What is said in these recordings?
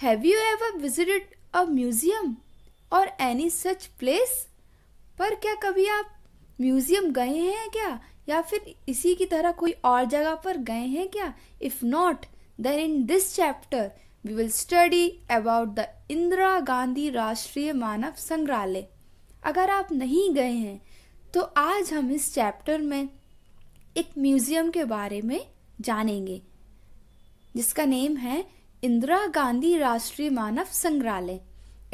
Have you ever visited a museum or any such place पर क्या कभी आप म्यूजियम गए हैं क्या या फिर इसी की तरह कोई और जगह पर गए हैं क्या if not then in this chapter we will study about the Indira Gandhi Rashtriya Manav संग्रहालय अगर आप नहीं गए हैं तो आज हम इस चैप्टर में एक म्यूजियम के बारे में जानेंगे जिसका नेम है इंदिरा गांधी राष्ट्रीय मानव संग्रहालय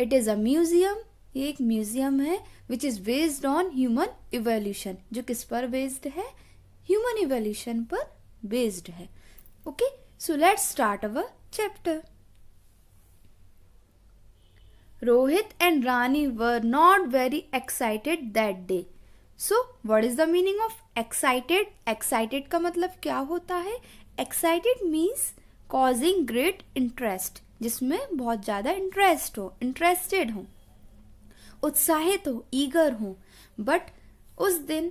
इट इज़ अ म्यूजियम ये एक म्यूजियम है which is based on human evolution जो किस पर बेस्ड है ह्यूमन इवोल्यूशन पर बेस्ड है okay so let start our chapter Rohit and Rani were not very excited that day so what is the meaning of excited excited का मतलब क्या होता है excited means causing great interest जिसमें बहुत ज़्यादा इंटरेस्ट हो इंटरेस्टेड हो उत्साहित हो ईगर हो बट उस दिन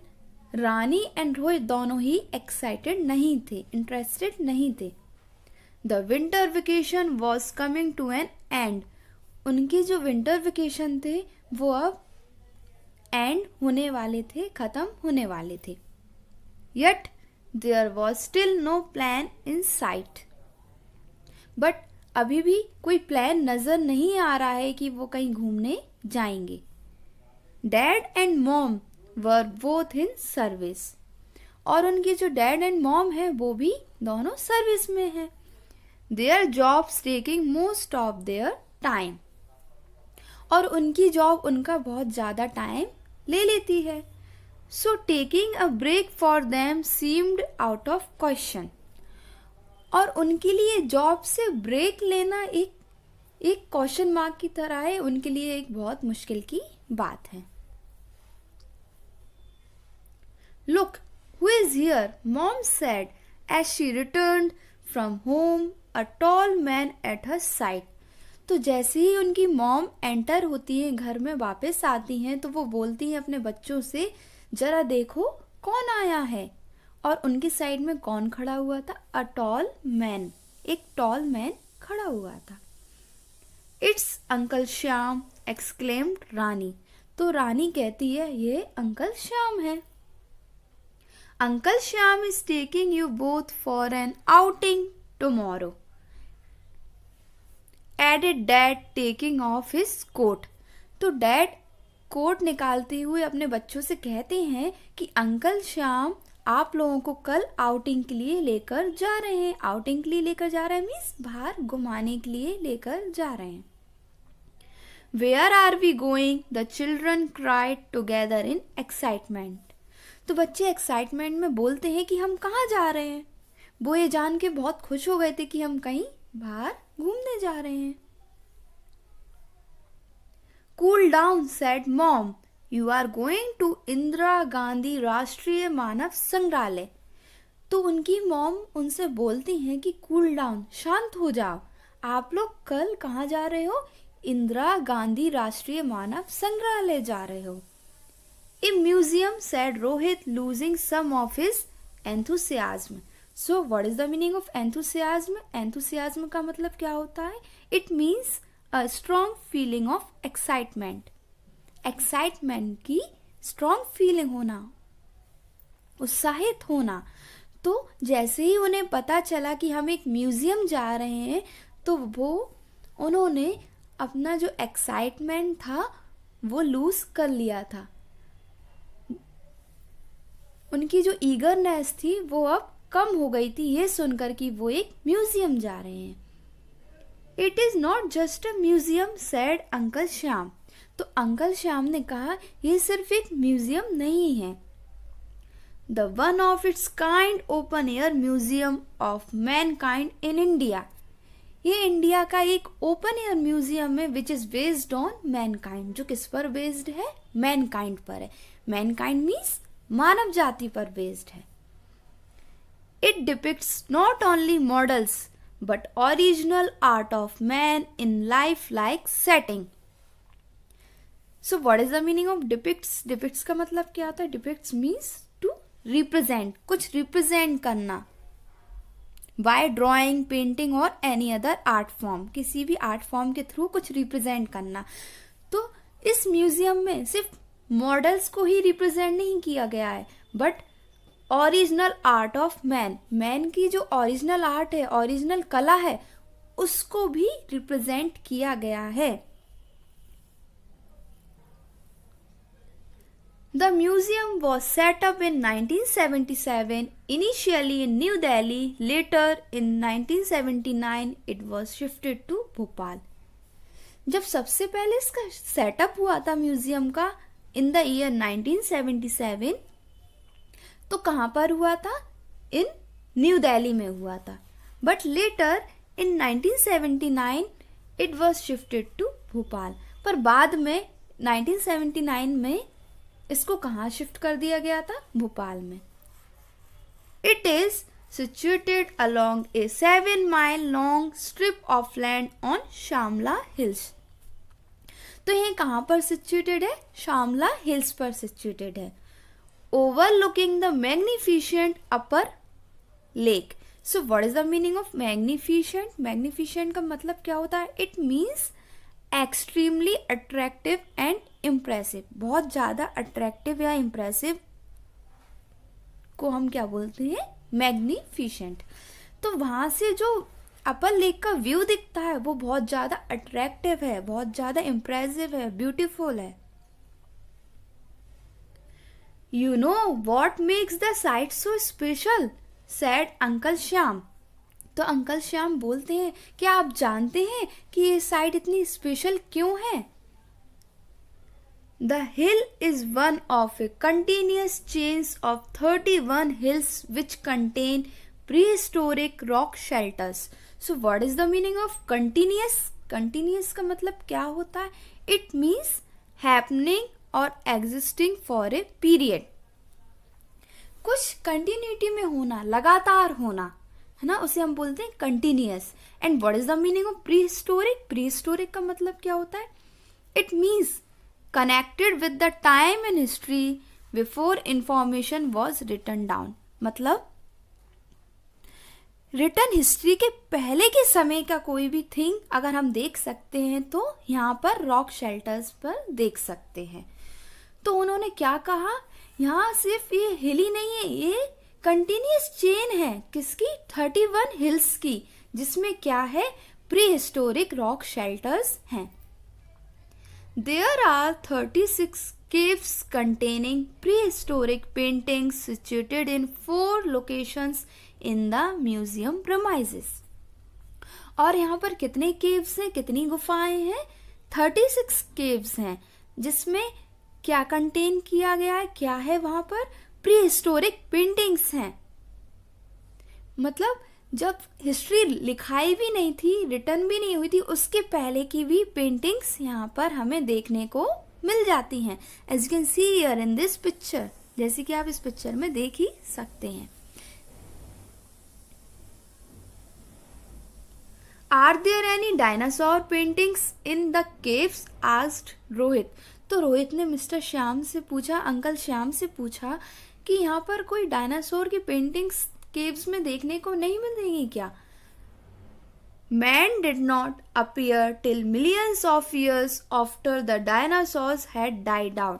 रानी एंड रोहित दोनों ही एक्साइटेड नहीं थे इंटरेस्टेड नहीं थे the winter vacation was coming to an end उनके जो विंटर वेकेशन थे वो अब एंड होने वाले थे ख़त्म होने वाले थे yet there was still no plan in sight but अभी भी कोई प्लान नज़र नहीं आ रहा है कि वो कहीं घूमने जाएंगे dad and mom were both in service और उनकी जो डैड एंड मॉम है वो भी दोनों सर्विस में हैं their jobs taking most of their time और उनकी जॉब उनका बहुत ज़्यादा टाइम ले लेती है so taking a break for them seemed out of question और उनके लिए जॉब से ब्रेक लेना एक एक क्वेश्चन मार्क की तरह है उनके लिए एक बहुत मुश्किल की बात है look who is here mom said as she return from home a tall man at her side तो जैसे ही उनकी मॉम एंटर होती है घर में वापस आती हैं तो वो बोलती हैं अपने बच्चों से जरा देखो कौन आया है और उनकी साइड में कौन खड़ा हुआ था अ टॉल मैन एक टॉल मैन खड़ा हुआ था it's uncle Shyam exclaimed Rani तो रानी कहती है ये अंकल श्याम है uncle Shyam is taking you both for an outing tomorrow a dad taking off his coat तो डैड कोट निकालते हुए अपने बच्चों से कहते हैं कि अंकल श्याम आप लोगों को कल आउटिंग के लिए लेकर जा रहे हैं आउटिंग के लिए लेकर जा रहे हैं मीन्स बाहर घुमाने के लिए लेकर जा रहे हैं where are we going the children cried together in excitement तो बच्चे एक्साइटमेंट में बोलते हैं कि हम कहाँ जा रहे हैं वो ये जान के बहुत खुश हो गए थे कि हम कहीं बाहर घूमने जा रहे हैं cool down said mom you are going to Indira Gandhi Rashtriya Manav संग्रहालय तो उनकी मॉम उनसे बोलती हैं कि कूल डाउन शांत हो जाओ आप लोग कल कहाँ जा रहे हो इंदिरा गांधी राष्ट्रीय मानव संग्रहालय जा रहे हो a museum said Rohit losing some of his enthusiasm so what is the meaning of enthusiasm enthusiasm का मतलब क्या होता है it means a strong feeling of excitement excitement की स्ट्रॉन्ग फीलिंग होना उत्साहित होना तो जैसे ही उन्हें पता चला कि हम एक म्यूज़ियम जा रहे हैं तो वो उन्होंने अपना जो एक्साइटमेंट था वो लूज़ कर लिया था उनकी जो ईगरनेस थी वो अब कम हो गई थी ये सुनकर कि वो एक म्यूज़ियम जा रहे हैं it is not just a museum said uncle Shyam तो अंकल श्याम ने कहा यह सिर्फ एक म्यूजियम नहीं है the one of its kind open air museum of mankind in India ये इंडिया का एक ओपन एयर म्यूजियम है which is based on mankind जो किस पर बेस्ड है मैनकाइंड पर है मैनकाइंड मीन्स मानव जाति पर बेस्ड है it depicts not only models but original art of man in life like setting so what is the meaning of depicts depicts का मतलब क्या आता है डिपिक्ट्स मीन्स टू रिप्रेजेंट कुछ रिप्रेजेंट करना by drawing painting or any other art form किसी भी art form के थ्रू कुछ रिप्रेजेंट करना तो इस म्यूजियम में सिर्फ मॉडल्स को ही रिप्रेजेंट नहीं किया गया है but original art of man man की जो ओरिजिनल आर्ट है ओरिजिनल कला है उसको भी रिप्रेजेंट किया गया है The museum was set up in 1977, initially in New Delhi, later in 1979 it was shifted to Bhopal. जब सबसे पहले इसका सेटअप हुआ था म्यूजियम का इन द ईयर 1977 तो कहाँ पर हुआ था इन न्यू दिल्ली में हुआ था but later in 1979 it was shifted to Bhopal पर बाद में 1979 में इसको कहाँ शिफ्ट कर दिया गया था भोपाल में it is situated along a seven mile long strip of land on Shamla hills तो ये कहाँ पर सिचुएटेड है शामला हिल्स पर सिचुएटेड है overlooking the magnificent upper lake so what is the meaning of magnificent magnificent का मतलब क्या होता है it means extremely attractive and impressive बहुत ज़्यादा अट्रैक्टिव या इम्प्रेसिव को हम क्या बोलते हैं मैग्निफिशेंट तो वहां से जो अपर लेक का व्यू दिखता है वो बहुत ज़्यादा अट्रैक्टिव है बहुत ज़्यादा इम्प्रेसिव है ब्यूटीफुल है you know what makes the site so special said uncle Shyam तो अंकल श्याम बोलते हैं क्या आप जानते हैं कि ये साइट इतनी स्पेशल क्यों है the hill is one of a continuous chains of thirty one hills which contain prehistoric rock shelters so what is the meaning of continuous continuous का मतलब क्या होता है it means happening or existing for a period कुछ continuity में होना लगातार होना है ना उसे हम बोलते हैं continuous and what is the meaning of prehistoric prehistoric का मतलब क्या होता है it means connected with the time in history before information was return down मतलब रिटर्न हिस्ट्री के पहले के समय का कोई भी थिंग अगर हम देख सकते हैं तो यहाँ पर रॉक शेल्टर्स पर देख सकते हैं तो उन्होंने क्या कहा यहाँ सिर्फ ये हिली नहीं है ये कंटिन्यूस चेन है किसकी 31 हिल्स की जिसमें क्या है प्री हिस्टोरिक रॉक शेल्टर्स हैं there are 36 caves containing prehistoric paintings situated in four locations in the museum premises और यहाँ पर कितने केव्स हैं कितनी गुफाएं हैं 36 केव्स हैं जिसमें क्या कंटेन किया गया है क्या है वहां पर प्रीहिस्टोरिक पेंटिंग्स हैं मतलब जब हिस्ट्री लिखाई भी नहीं थी रिटर्न भी नहीं हुई थी उसके पहले की भी पेंटिंग्स यहाँ पर हमें देखने को मिल जाती हैं as you can see here in this picture जैसे कि आप इस पिक्चर में देख ही सकते हैं are there any dinosaur paintings in the caves asked Rohit तो रोहित ने मिस्टर श्याम से पूछा अंकल श्याम से पूछा कि यहाँ पर कोई डायनासोर की पेंटिंग्स केव्स में देखने को नहीं मिलेंगी क्या man did not appear till millions of years after the dinosaurs had died out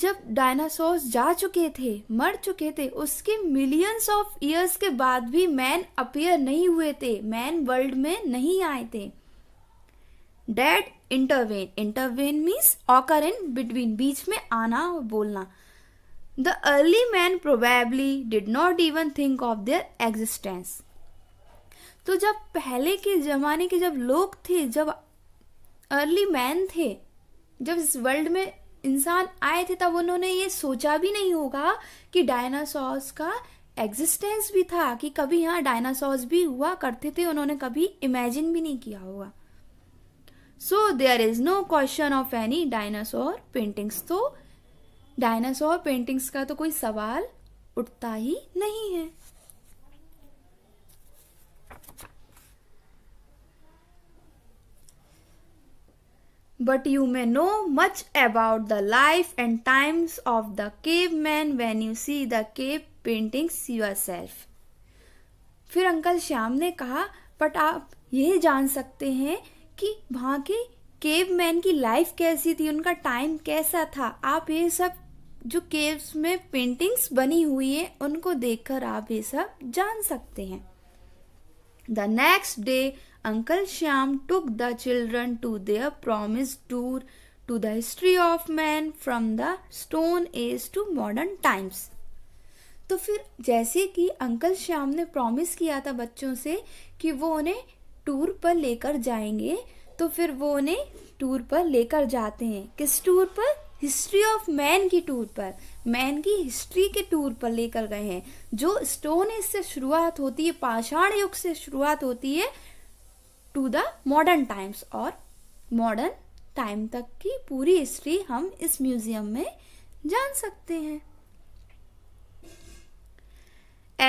जब डायनासोर्स जा चुके थे मर चुके थे उसके मिलियंस ऑफ ईयर्स के बाद भी मैन अपियर नहीं हुए थे मैन वर्ल्ड में नहीं आए थे dad intervene intervene means occur in between बीच में आना और बोलना the early man probably did not even think of their existence तो जब पहले के ज़माने के जब लोग थे जब अर्ली मैन थे जब इस वर्ल्ड में इंसान आए थे तब उन्होंने ये सोचा भी नहीं होगा कि डायनासॉर्स का एग्जिस्टेंस भी था कि कभी यहाँ डायनासॉर्स भी हुआ करते थे उन्होंने कभी इमेजिन भी नहीं किया होगा so there is no question of any dinosaur paintings तो डायनासोर पेंटिंग्स का तो कोई सवाल उठता ही नहीं है but you may know much about the life and times of the cave man when you see the cave paintings yourself फिर अंकल श्याम ने कहा बट आप ये जान सकते हैं कि वहां के केव मैन की लाइफ कैसी थी उनका टाइम कैसा था आप ये सब जो केव्स में पेंटिंग्स बनी हुई है उनको देखकर आप ये सब जान सकते हैं the next day uncle Shyam took the children to their promise tour to the history of man from the stone age to modern times तो फिर जैसे कि अंकल श्याम ने प्रॉमिस किया था बच्चों से कि वो उन्हें टूर पर लेकर जाएंगे तो फिर वो उन्हें टूर पर लेकर जाते हैं किस टूर पर हिस्ट्री ऑफ मैन की टूर पर मैन की हिस्ट्री के टूर पर लेकर गए हैं जो स्टोन एज से शुरुआत होती है पाषाण युग से शुरुआत होती है टू द मॉडर्न टाइम्स और मॉडर्न टाइम तक की पूरी हिस्ट्री हम इस म्यूजियम में जान सकते हैं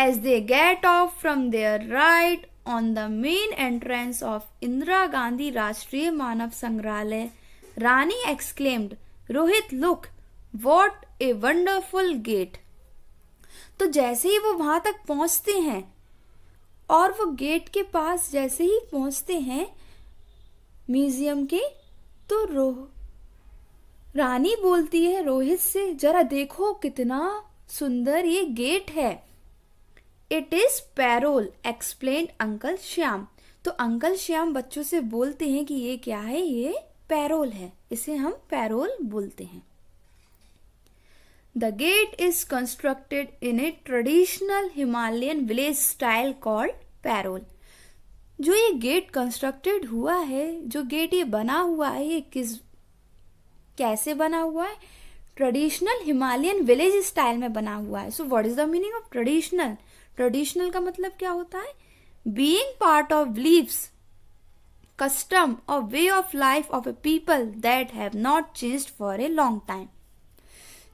as they get off from there right on the main entrance of Indira Gandhi Rashtriya Manav Sangrahalaya Rani exclaimed Rohit look what a wonderful gate तो जैसे ही वो वहां तक पहुंचते हैं और वो गेट के पास जैसे ही पहुंचते हैं म्यूजियम के तो रोह रानी बोलती है रोहित से जरा देखो कितना सुंदर ये गेट है it is Pairol explain uncle Shyam तो अंकल श्याम बच्चों से बोलते हैं कि ये क्या है ये पैरोल है इसे हम पैरोल बोलते हैं the gate is constructed in a traditional Himalayan village style called Pairol जो ये गेट कंस्ट्रक्टेड हुआ है जो गेट ये बना हुआ है ये किस कैसे बना हुआ है ट्रेडिशनल हिमालयन विलेज स्टाइल में बना हुआ है so what is the meaning of traditional traditional का मतलब क्या होता है being part of leaves custom or way of life of a people that have not changed for a long time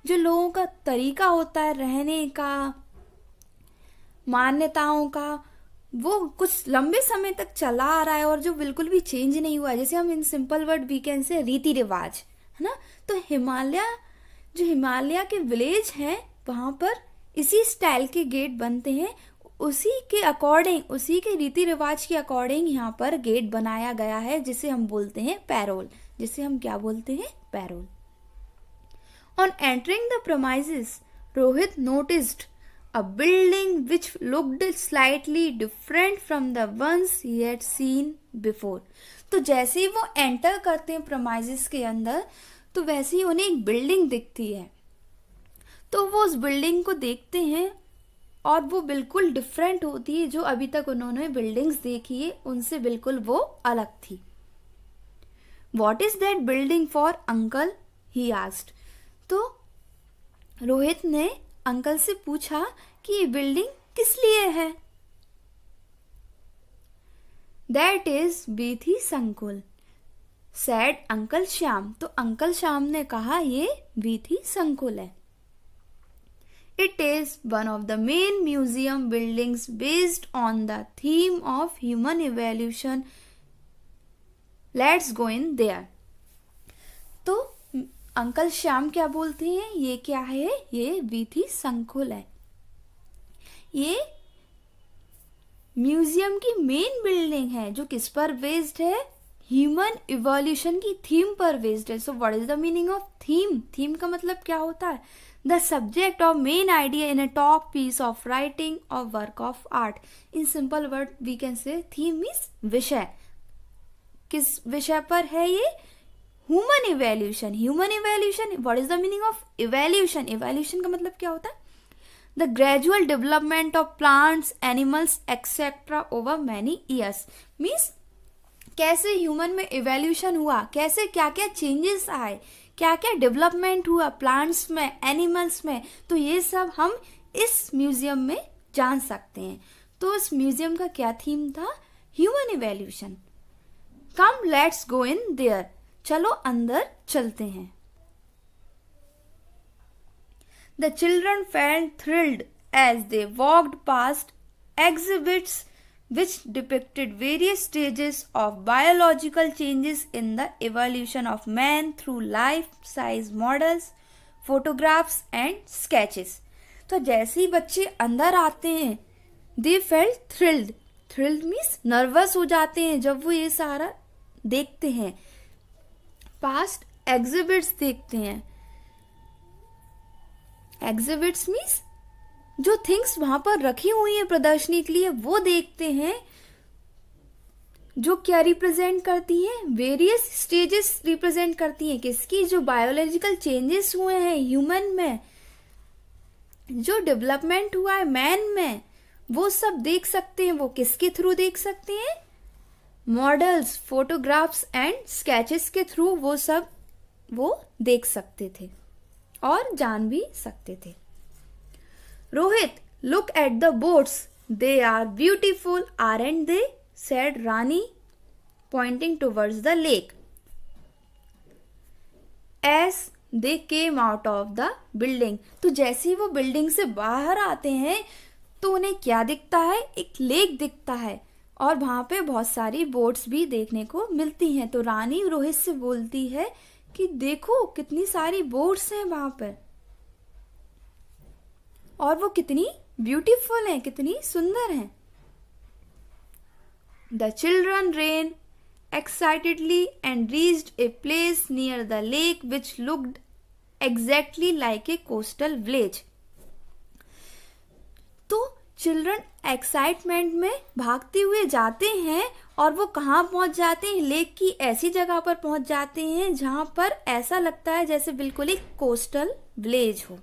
जो लोगों का तरीका होता है रहने का मान्यताओं का वो कुछ लंबे समय तक चला आ रहा है और जो बिल्कुल भी चेंज नहीं हुआ जैसे हम in simple word we can say रीति रिवाज है ना तो हिमालय जो हिमालय के विलेज हैं वहाँ पर इसी स्टाइल के गेट बनते हैं उसी के अकॉर्डिंग उसी के रीति रिवाज के अकॉर्डिंग यहाँ पर गेट बनाया गया है जिसे हम बोलते हैं पैरोल जिसे हम क्या बोलते हैं Pairol on entering the premises, Rohit noticed a building which looked slightly different from the ones he seen before तो जैसे ही वो एंटर करते हैं प्रोमाइजिस के अंदर तो वैसे ही उन्हें एक बिल्डिंग दिखती है तो वो उस बिल्डिंग को देखते हैं और वो बिल्कुल डिफरेंट होती है जो अभी तक उन्होंने बिल्डिंग्स देखी है उनसे बिल्कुल वो अलग थी what is that building for uncle he asked तो रोहित ने अंकल से पूछा कि ये बिल्डिंग किस लिए है दैट इज बी थी संकुल सैड अंकल श्याम तो अंकल श्याम ने कहा ये बीथी संकुल है It is one of the main museum buildings based on the theme of human evolution. Let's go in there तो अंकल श्याम क्या बोलते हैं ये क्या है ये विधि संकुल है ये म्यूजियम की मेन बिल्डिंग है जो किस पर बेस्ड है ह्यूमन इवोल्यूशन की थीम पर बेस्ड है so what is the meaning of theme theme का मतलब क्या होता है the subject of main idea in a top piece of writing or work of art in simple word we can say theme means विषय किस विषय पर है ये human evolution human evolution what is the meaning of evolution evolution का मतलब क्या होता है the gradual development of plants animals etcetera over many years means कैसे ह्यूमन में इवेल्यूशन हुआ कैसे क्या क्या चेंजेस आए क्या क्या डेवलपमेंट हुआ प्लांट्स में एनिमल्स में तो ये सब हम इस म्यूजियम में जान सकते हैं तो इस म्यूजियम का क्या थीम था human evolution come let's go in there चलो अंदर चलते हैं the children fan thrilled as they walked past exhibits which depicted various stages of biological changes in the evolution of man through life size models, photographs and sketches. तो जैसे ही बच्चे अंदर आते हैं they felt thrilled thrilled means nervous हो जाते हैं जब वो ये सारा देखते हैं पास्ट एग्जिबिट्स देखते हैं एग्जिबिट्स मीन्स जो थिंग्स वहां पर रखी हुई है प्रदर्शनी के लिए वो देखते हैं जो क्या रिप्रेजेंट करती है वेरियस स्टेजेस रिप्रेजेंट करती है किसकी जो बायोलॉजिकल चेंजेस हुए हैं ह्यूमन में जो डेवलपमेंट हुआ है मैन में वो सब देख सकते हैं वो किसके थ्रू देख सकते हैं मॉडल्स फोटोग्राफ्स एंड स्केचेस के थ्रू वो सब वो देख सकते थे और जान भी सकते थे look at the boats they are are are and they said Rani pointing towards the lake as they came out of the building तो जैसे ही वो बिल्डिंग से बाहर आते हैं तो उन्हें क्या दिखता है एक लेक दिखता है और वहाँ पे बहुत सारी बोट्स भी देखने को मिलती हैं तो रानी रोहित से बोलती है कि देखो कितनी सारी बोट्स हैं वहाँ पर और वो कितनी ब्यूटीफुल हैं कितनी सुंदर हैं the children ran excitedly and reached a place near the lake which looked exactly like a coastal village तो चिल्ड्रन एक्साइटमेंट में भागते हुए जाते हैं और वो कहाँ पहुंच जाते हैं लेक की ऐसी जगह पर पहुंच जाते हैं जहां पर ऐसा लगता है जैसे बिल्कुल एक कोस्टल विलेज हो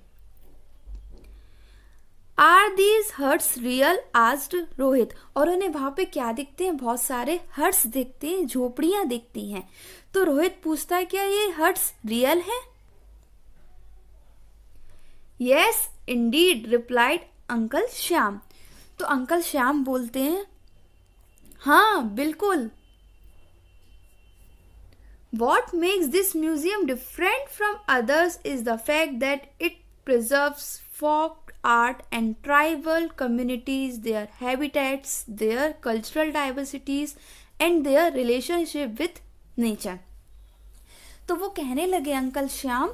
are these huts real asked Rohit और उन्हें वहां पे क्या दिखते हैं बहुत सारे हर्ट्स दिखते हैं झोपड़ियां दिखती हैं तो रोहित पूछता है क्या ये हर्ट्स रियल है yes indeed replied uncle Shyam तो अंकल श्याम बोलते हैं हाँ बिल्कुल what makes this museum different from others is the fact that it preserve folk art and tribal communities, their habitats, their cultural diversities, and their relationship with nature. तो वो कहने लगे uncle Shyam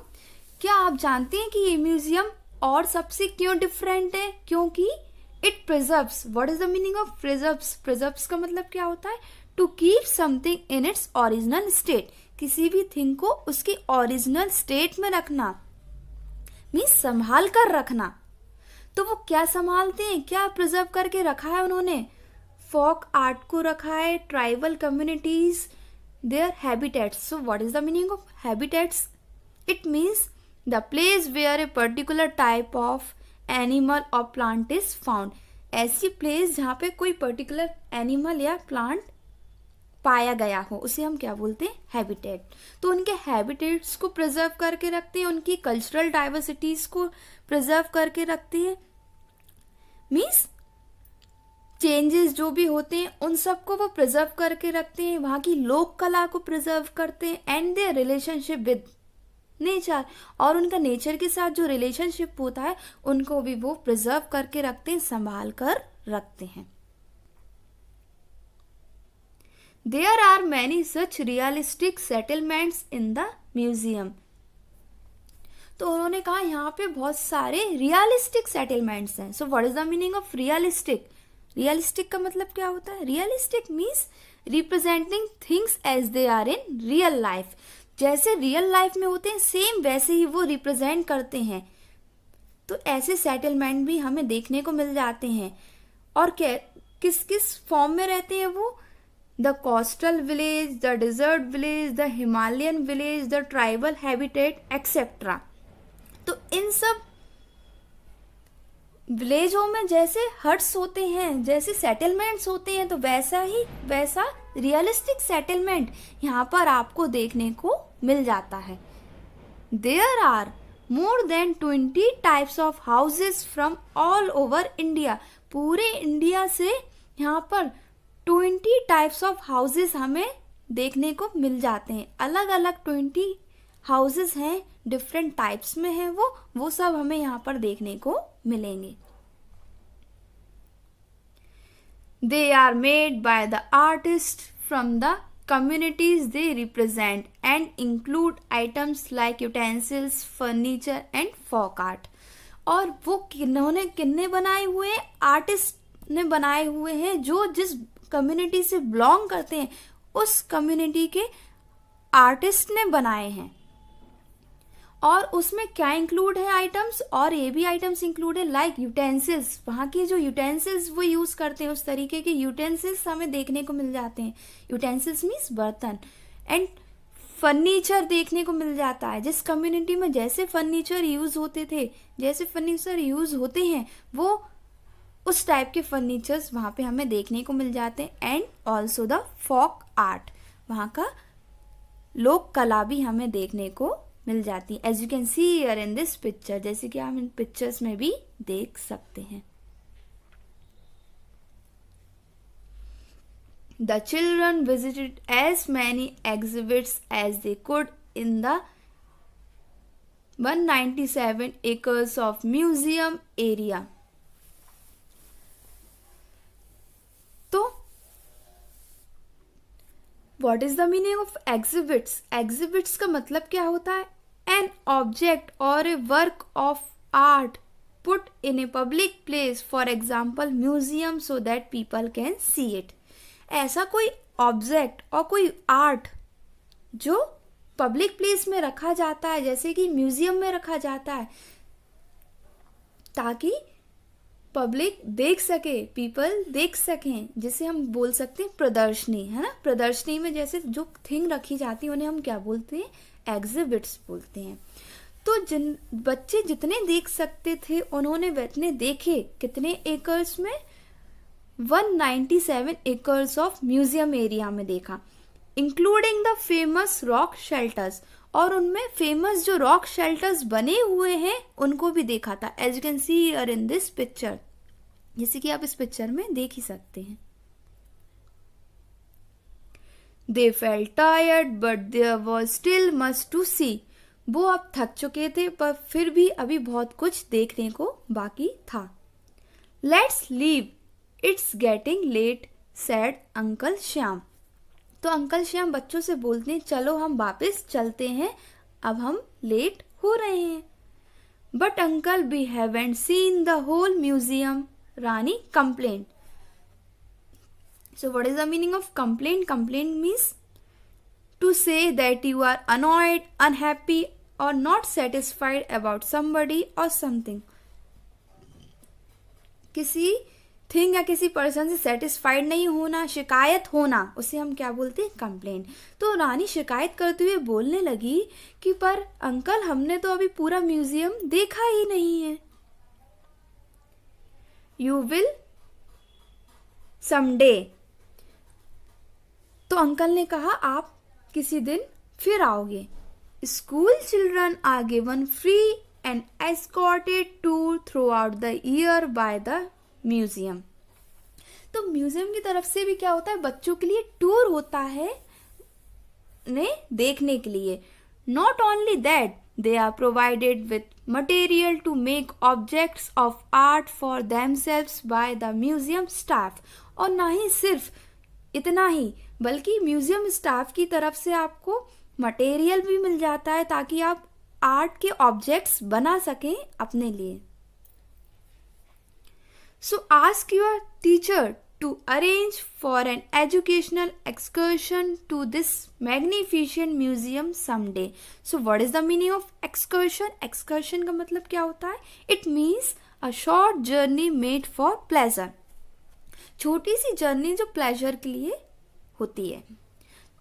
क्या आप जानते हैं कि ये म्यूजियम और सबसे क्यों डिफरेंट है क्योंकि it preserves what is the meaning of preserves preserves का मतलब क्या होता है to keep something in its original state किसी भी थिंग को उसके ओरिजिनल स्टेट में रखना मीन्स संभाल कर रखना तो वो क्या संभालते हैं क्या प्रिजर्व करके रखा है उन्होंने फोक आर्ट को रखा है tribal communities their habitats so what is the meaning of habitats it means the place where a particular type of animal or plant is found ऐसी प्लेस जहाँ पे कोई पर्टिकुलर एनिमल या प्लांट पाया गया हो उसे हम क्या बोलते हैं हैबिटेट तो उनके हैबिटेट्स को प्रिजर्व करके रखते हैं उनकी कल्चरल डाइवर्सिटीज़ को प्रिजर्व करके रखते हैं मीन्स चेंजेस जो भी होते हैं उन सबको वो प्रिजर्व करके रखते हैं वहां की लोक कला को प्रिजर्व करते हैं and their relationship with nature और उनका नेचर के साथ जो रिलेशनशिप होता है उनको भी वो प्रिजर्व करके रखते हैं संभाल कर रखते हैं there are many such realistic settlements in the museum तो उन्होंने कहा यहाँ पे बहुत सारे रियलिस्टिक सेटलमेंट्स हैं so what is the meaning of realistic realistic का मतलब क्या होता है realistic means representing things as they are in real life जैसे रियल लाइफ में होते हैं सेम वैसे ही वो रिप्रेजेंट करते हैं तो ऐसे सेटलमेंट भी हमें देखने को मिल जाते हैं और क्या किस किस फॉर्म में रहते हैं वो the coastal village the desert village the Himalayan village the tribal habitat etcetera इन सब विलेजों में जैसे हट्स होते हैं जैसे सेटलमेंट्स होते हैं तो वैसा ही वैसा रियलिस्टिक सेटलमेंट यहाँ पर आपको देखने को मिल जाता है there are more than twenty types of houses from all over India पूरे इंडिया से यहाँ पर ट्वेंटी टाइप्स ऑफ हाउसेस हमें देखने को मिल जाते हैं अलग अलग ट्वेंटी हाउसेस हैं डिफरेंट टाइप्स में है वो वो सब हमें यहाँ पर देखने को मिलेंगे they are made by the artist from the communities they represent and include items like utensils furniture and folk art और वो किन्होंने किन्ने बनाए हुए आर्टिस्ट ने बनाए हुए हैं जो जिस कम्युनिटी से बिलोंग करते हैं उस कम्युनिटी के आर्टिस्ट ने बनाए हैं और उसमें क्या इंक्लूड है आइटम्स और ये भी आइटम्स इंक्लूड है लाइक यूटेंसिल्स वहाँ के जो यूटेंसिल्स वो यूज करते हैं उस तरीके के यूटेंसिल्स हमें देखने को मिल जाते हैं यूटेंसिल्स मीन्स बर्तन एंड फर्नीचर देखने को मिल जाता है जिस कम्युनिटी में जैसे फर्नीचर यूज होते थे जैसे फर्नीचर यूज होते हैं वो उस टाइप के फर्नीचर्स वहाँ पे हमें देखने को मिल जाते हैं and also the folk art वहाँ का लोक कला भी हमें देखने को मिल जाती है as you can see here in this picture जैसे कि आप इन पिक्चर्स में भी देख सकते हैं the children visited as many exhibits as they could in the 197 acres of museum area तो what is the meaning of exhibits exhibits का मतलब क्या होता है an object or a work of art put in a public place for example museum so that people can see it ऐसा कोई object और कोई आर्ट जो पब्लिक प्लेस में रखा जाता है जैसे कि म्यूजियम में रखा जाता है ताकि पब्लिक देख सके पीपल देख सकें जिसे हम बोल सकते हैं प्रदर्शनी है ना प्रदर्शनी में जैसे जो थिंग रखी जाती है उन्हें हम क्या बोलते हैं एग्जिबिट्स बोलते हैं तो जिन बच्चे जितने देख सकते थे उन्होंने इतने देखे कितने एकर्स में 197 एकर्स ऑफ म्यूजियम एरिया में देखा including the famous rock shelters और उनमें फेमस जो रॉक शेल्टर्स बने हुए हैं उनको भी देखा था as you can see in this picture जैसे कि आप इस पिक्चर में देख ही सकते हैं they felt tired but there was still much to see वो अब थक चुके थे पर फिर भी अभी बहुत कुछ देखने को बाकी था let's leave it's getting late said uncle Shyam तो अंकल श्याम बच्चों से बोलते हैं चलो हम वापस चलते हैं अब हम लेट हो रहे हैं but uncle we haven't seen the whole museum Rani complained so what is the meaning of complaint complaint means to say that you are annoyed unhappy or not satisfied about somebody or something किसी thing या किसी person से satisfied नहीं होना शिकायत होना उसे हम क्या बोलते हैं कंप्लेन तो रानी शिकायत करते हुए बोलने लगी कि पर अंकल हमने तो अभी पूरा म्यूजियम देखा ही नहीं है यू विल समे तो अंकल ने कहा आप किसी दिन फिर आओगे school children are given free and escorted tour throughout the year by the museum तो म्यूजियम की तरफ से भी क्या होता है बच्चों के लिए टूर होता है ने देखने के लिए not only that they are provided with material to make objects of art for sale by the museum staff और ना ही सिर्फ इतना ही बल्कि म्यूजियम स्टाफ की तरफ से आपको मटेरियल भी मिल जाता है ताकि आप आर्ट के ऑब्जेक्ट्स बना सकें अपने लिए so ask your teacher to arrange for an educational excursion to this magnificent museum someday so what is the meaning of excursion excursion का मतलब क्या होता है it means a short journey made for pleasure छोटी सी journey जो pleasure के लिए होती है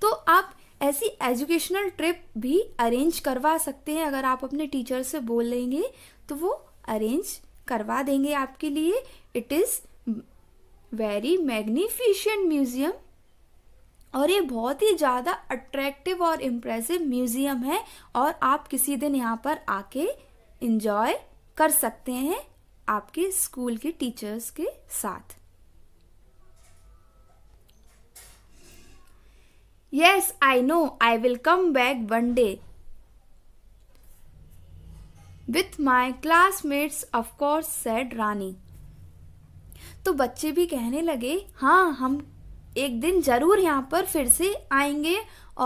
तो आप ऐसी एजुकेशनल ट्रिप भी अरेंज करवा सकते हैं अगर आप अपने टीचर से बोल लेंगे तो वो अरेंज करवा देंगे आपके लिए it is very magnificent museum और ये बहुत ही ज़्यादा अट्रैक्टिव और इम्प्रेसिव म्यूज़ियम है और आप किसी दिन यहाँ पर आके इंजॉय कर सकते हैं आपके स्कूल के टीचर्स के साथ Yes, I know, I will come back one day. With my classmates, of course, said Rani. तो बच्चे भी कहने लगे हाँ हम एक दिन ज़रूर यहाँ पर फिर से आएंगे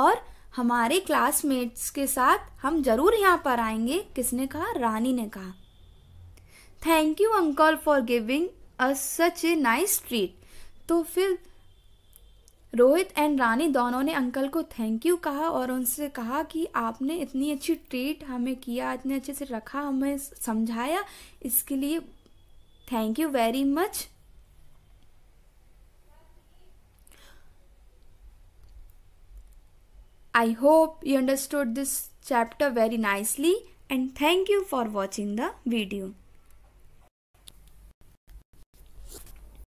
और हमारे क्लासमेट्स के साथ हम ज़रूर यहाँ पर आएंगे किसने कहा रानी ने कहा thank you uncle for giving a such a nice treat तो फिर रोहित एंड रानी दोनों ने अंकल को थैंक यू कहा और उनसे कहा कि आपने इतनी अच्छी ट्रीट हमें किया इतने अच्छे से रखा हमें समझाया इसके लिए thank you very much I hope you understood this chapter very nicely and thank you for watching the video